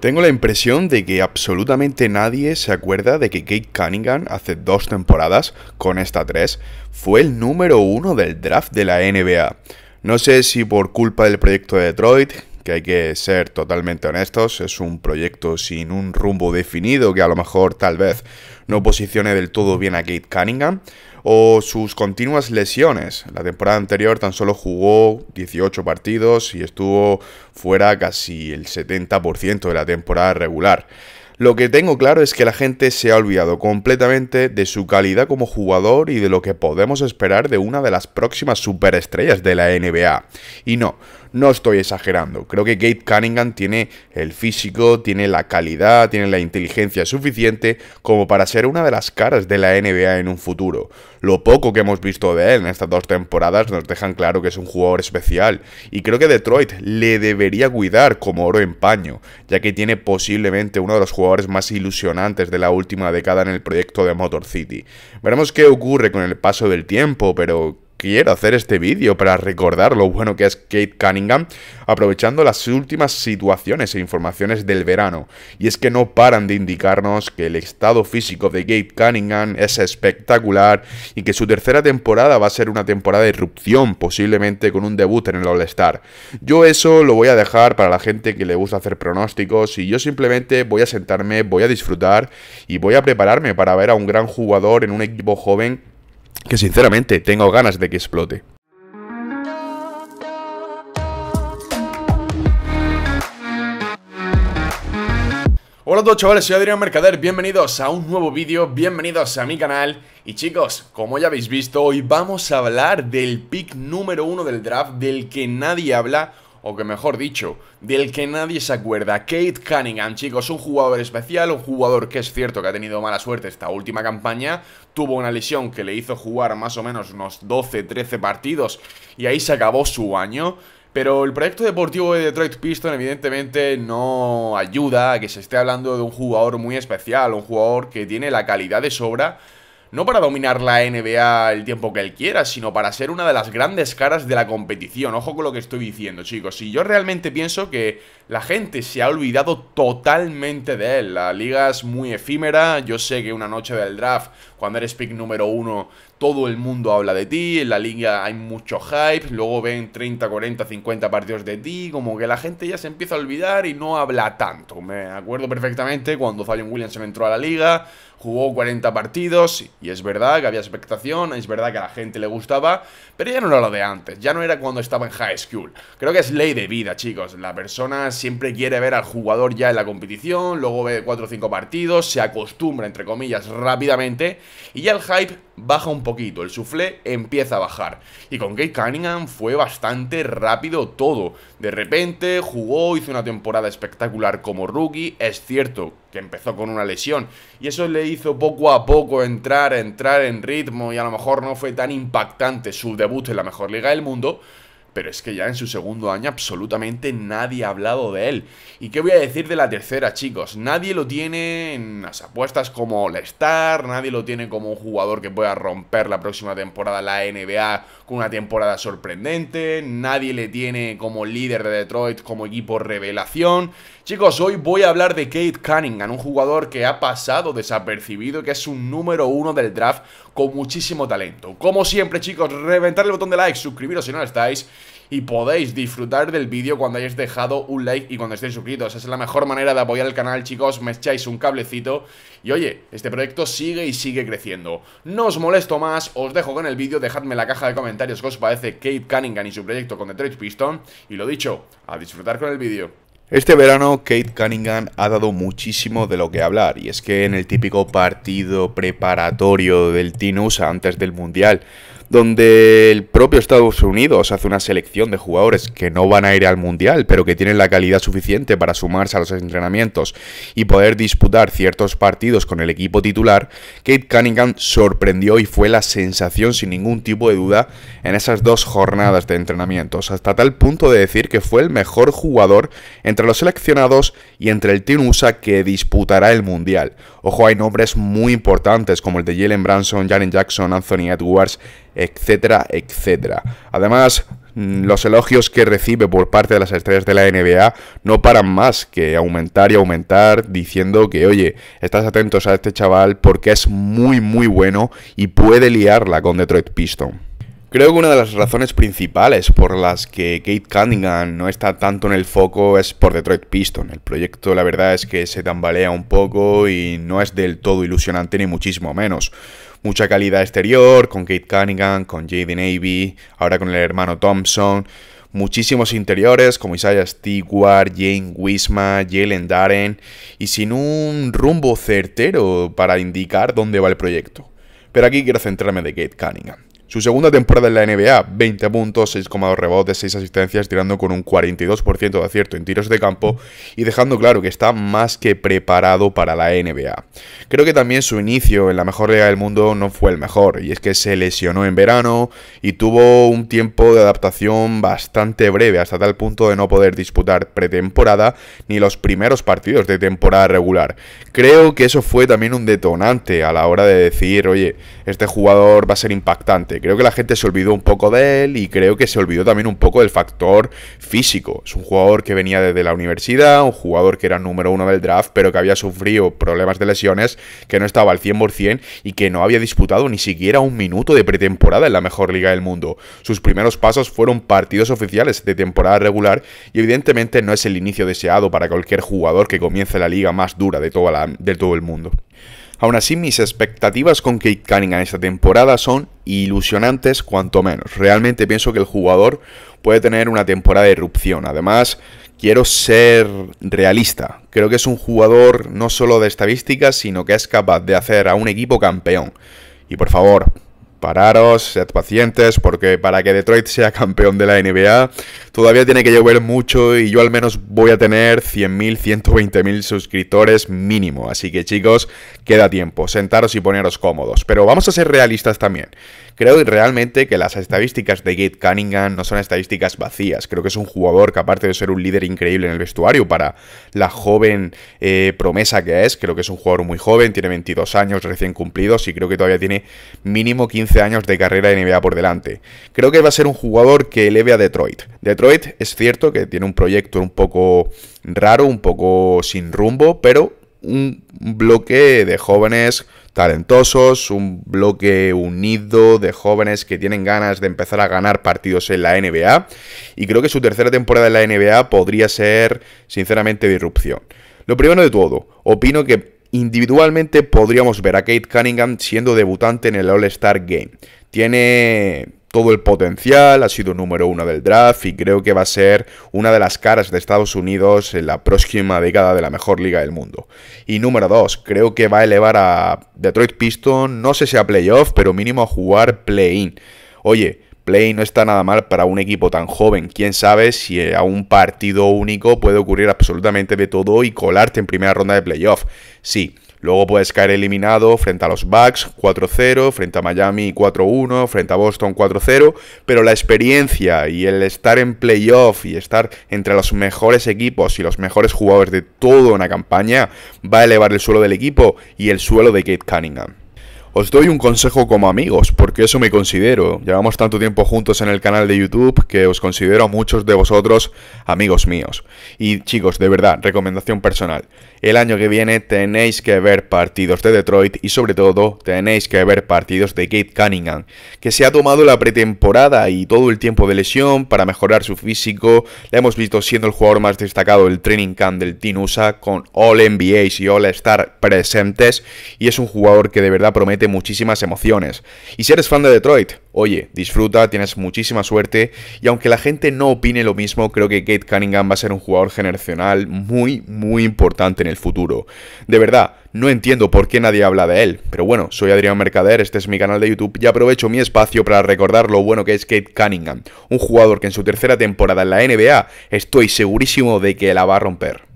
Tengo la impresión de que absolutamente nadie se acuerda de que Kate Cunningham hace dos temporadas, con esta tres, fue el número uno del draft de la NBA. No sé si por culpa del proyecto de Detroit, que hay que ser totalmente honestos, es un proyecto sin un rumbo definido que a lo mejor tal vez no posicione del todo bien a Kate Cunningham, o sus continuas lesiones. La temporada anterior tan solo jugó 18 partidos y estuvo fuera casi el 70% de la temporada regular. Lo que tengo claro es que la gente se ha olvidado completamente de su calidad como jugador y de lo que podemos esperar de una de las próximas superestrellas de la NBA. Y no, no estoy exagerando. Creo que Gabe Cunningham tiene el físico, tiene la calidad, tiene la inteligencia suficiente como para ser una de las caras de la NBA en un futuro. Lo poco que hemos visto de él en estas dos temporadas nos dejan claro que es un jugador especial y creo que Detroit le debería cuidar como oro en paño, ya que tiene posiblemente uno de los jugadores más ilusionantes de la última década en el proyecto de Motor City. Veremos qué ocurre con el paso del tiempo, pero quiero hacer este vídeo para recordar lo bueno que es Kate Cunningham, aprovechando las últimas situaciones e informaciones del verano. Y es que no paran de indicarnos que el estado físico de Kate Cunningham es espectacular y que su tercera temporada va a ser una temporada de irrupción, posiblemente con un debut en el All-Star. Yo eso lo voy a dejar para la gente que le gusta hacer pronósticos y yo simplemente voy a sentarme, voy a disfrutar y voy a prepararme para ver a un gran jugador en un equipo joven que sinceramente tengo ganas de que explote. Hola a todos chavales, soy Adrián Mercader, bienvenidos a un nuevo vídeo, bienvenidos a mi canal Y chicos, como ya habéis visto, hoy vamos a hablar del pick número uno del draft Del que nadie habla o que mejor dicho, del que nadie se acuerda, Kate Cunningham, chicos, un jugador especial, un jugador que es cierto que ha tenido mala suerte esta última campaña, tuvo una lesión que le hizo jugar más o menos unos 12-13 partidos y ahí se acabó su año. Pero el proyecto deportivo de Detroit Pistons evidentemente no ayuda a que se esté hablando de un jugador muy especial, un jugador que tiene la calidad de sobra no para dominar la NBA el tiempo que él quiera, sino para ser una de las grandes caras de la competición. Ojo con lo que estoy diciendo, chicos. Y yo realmente pienso que la gente se ha olvidado totalmente de él. La liga es muy efímera. Yo sé que una noche del draft, cuando eres pick número uno, todo el mundo habla de ti. En la liga hay mucho hype. Luego ven 30, 40, 50 partidos de ti. Como que la gente ya se empieza a olvidar y no habla tanto. Me acuerdo perfectamente cuando Zion Williams entró a la liga jugó 40 partidos y es verdad que había expectación, es verdad que a la gente le gustaba, pero ya no era lo de antes, ya no era cuando estaba en high school. Creo que es ley de vida, chicos. La persona siempre quiere ver al jugador ya en la competición, luego ve 4 o 5 partidos, se acostumbra, entre comillas, rápidamente y ya el hype baja un poquito, el suflé empieza a bajar. Y con Kate Cunningham fue bastante rápido todo. De repente jugó, hizo una temporada espectacular como rookie, es cierto que empezó con una lesión. Y eso le hizo poco a poco entrar, entrar en ritmo y a lo mejor no fue tan impactante su debut en la mejor liga del mundo. Pero es que ya en su segundo año absolutamente nadie ha hablado de él. ¿Y qué voy a decir de la tercera, chicos? Nadie lo tiene en las apuestas como la star nadie lo tiene como un jugador que pueda romper la próxima temporada la NBA con una temporada sorprendente, nadie le tiene como líder de Detroit, como equipo revelación. Chicos, hoy voy a hablar de Kate Cunningham, un jugador que ha pasado desapercibido, que es un número uno del draft con muchísimo talento. Como siempre, chicos, reventar el botón de like, suscribiros si no lo estáis y podéis disfrutar del vídeo cuando hayáis dejado un like y cuando estéis suscritos. Esa es la mejor manera de apoyar el canal, chicos. Me echáis un cablecito y oye, este proyecto sigue y sigue creciendo. No os molesto más, os dejo con el vídeo, dejadme en la caja de comentarios qué os parece Kate Cunningham y su proyecto con Detroit Piston. Y lo dicho, a disfrutar con el vídeo. Este verano Kate Cunningham ha dado muchísimo de lo que hablar y es que en el típico partido preparatorio del Tinus antes del Mundial donde el propio Estados Unidos hace una selección de jugadores que no van a ir al Mundial, pero que tienen la calidad suficiente para sumarse a los entrenamientos y poder disputar ciertos partidos con el equipo titular, Kate Cunningham sorprendió y fue la sensación sin ningún tipo de duda en esas dos jornadas de entrenamientos, hasta tal punto de decir que fue el mejor jugador entre los seleccionados y entre el Team USA que disputará el Mundial. Ojo, hay nombres muy importantes como el de Jalen Branson, Jaren Jackson, Anthony Edwards, etcétera, etcétera. Además, mm, los elogios que recibe por parte de las estrellas de la NBA no paran más que aumentar y aumentar diciendo que, oye, estás atentos a este chaval porque es muy, muy bueno y puede liarla con Detroit Piston. Creo que una de las razones principales por las que Kate Cunningham no está tanto en el foco es por Detroit Piston. El proyecto la verdad es que se tambalea un poco y no es del todo ilusionante ni muchísimo menos mucha calidad exterior, con Kate Cunningham, con Jaden Navy, ahora con el hermano Thompson. Muchísimos interiores como Isaiah Stewart, Jane Wisma, Jalen Darren y sin un rumbo certero para indicar dónde va el proyecto. Pero aquí quiero centrarme de Kate Cunningham. Su segunda temporada en la NBA, 20 puntos, 6,2 rebotes, 6 asistencias, tirando con un 42% de acierto en tiros de campo y dejando claro que está más que preparado para la NBA. Creo que también su inicio en la mejor liga del mundo no fue el mejor, y es que se lesionó en verano y tuvo un tiempo de adaptación bastante breve, hasta tal punto de no poder disputar pretemporada ni los primeros partidos de temporada regular. Creo que eso fue también un detonante a la hora de decir, oye, este jugador va a ser impactante creo que la gente se olvidó un poco de él y creo que se olvidó también un poco del factor físico. Es un jugador que venía desde la universidad, un jugador que era número uno del draft, pero que había sufrido problemas de lesiones, que no estaba al 100% y que no había disputado ni siquiera un minuto de pretemporada en la mejor liga del mundo. Sus primeros pasos fueron partidos oficiales de temporada regular y evidentemente no es el inicio deseado para cualquier jugador que comience la liga más dura de, toda la, de todo el mundo. Aún así, mis expectativas con Kate en esta temporada son ilusionantes cuanto menos. Realmente pienso que el jugador puede tener una temporada de erupción. Además, quiero ser realista. Creo que es un jugador no solo de estadísticas, sino que es capaz de hacer a un equipo campeón. Y por favor, Pararos, sed pacientes, porque para que Detroit sea campeón de la NBA todavía tiene que llover mucho y yo al menos voy a tener 100.000, 120.000 suscriptores mínimo. Así que chicos, queda tiempo, sentaros y poneros cómodos. Pero vamos a ser realistas también. Creo realmente que las estadísticas de Gate Cunningham no son estadísticas vacías. Creo que es un jugador que, aparte de ser un líder increíble en el vestuario para la joven eh, promesa que es, creo que es un jugador muy joven, tiene 22 años recién cumplidos y creo que todavía tiene mínimo 15 años de carrera de NBA por delante. Creo que va a ser un jugador que eleve a Detroit. Detroit es cierto que tiene un proyecto un poco raro, un poco sin rumbo, pero un bloque de jóvenes talentosos, un bloque unido de jóvenes que tienen ganas de empezar a ganar partidos en la NBA. Y creo que su tercera temporada en la NBA podría ser, sinceramente, irrupción. Lo primero de todo, opino que individualmente podríamos ver a Kate Cunningham siendo debutante en el All-Star Game. Tiene todo el potencial, ha sido número uno del draft y creo que va a ser una de las caras de Estados Unidos en la próxima década de la mejor liga del mundo. Y número dos, creo que va a elevar a Detroit Pistons, no sé si a playoff, pero mínimo a jugar play-in. Oye, play in no está nada mal para un equipo tan joven. Quién sabe si a un partido único puede ocurrir absolutamente de todo y colarte en primera ronda de playoff. Sí, Luego puedes caer eliminado frente a los Bucks 4-0, frente a Miami 4-1, frente a Boston 4-0, pero la experiencia y el estar en playoff y estar entre los mejores equipos y los mejores jugadores de toda una campaña va a elevar el suelo del equipo y el suelo de Kate Cunningham. Os doy un consejo como amigos, porque eso me considero. Llevamos tanto tiempo juntos en el canal de YouTube que os considero a muchos de vosotros amigos míos. Y chicos, de verdad, recomendación personal. El año que viene tenéis que ver partidos de Detroit y sobre todo tenéis que ver partidos de Kate Cunningham, que se ha tomado la pretemporada y todo el tiempo de lesión para mejorar su físico. La hemos visto siendo el jugador más destacado del training camp del Team USA con All NBAs y All Star presentes y es un jugador que de verdad promete muchísimas emociones. Y si eres fan de Detroit, oye, disfruta, tienes muchísima suerte, y aunque la gente no opine lo mismo, creo que Kate Cunningham va a ser un jugador generacional muy, muy importante en el futuro. De verdad, no entiendo por qué nadie habla de él, pero bueno, soy Adrián Mercader, este es mi canal de YouTube, y aprovecho mi espacio para recordar lo bueno que es Kate Cunningham, un jugador que en su tercera temporada en la NBA estoy segurísimo de que la va a romper.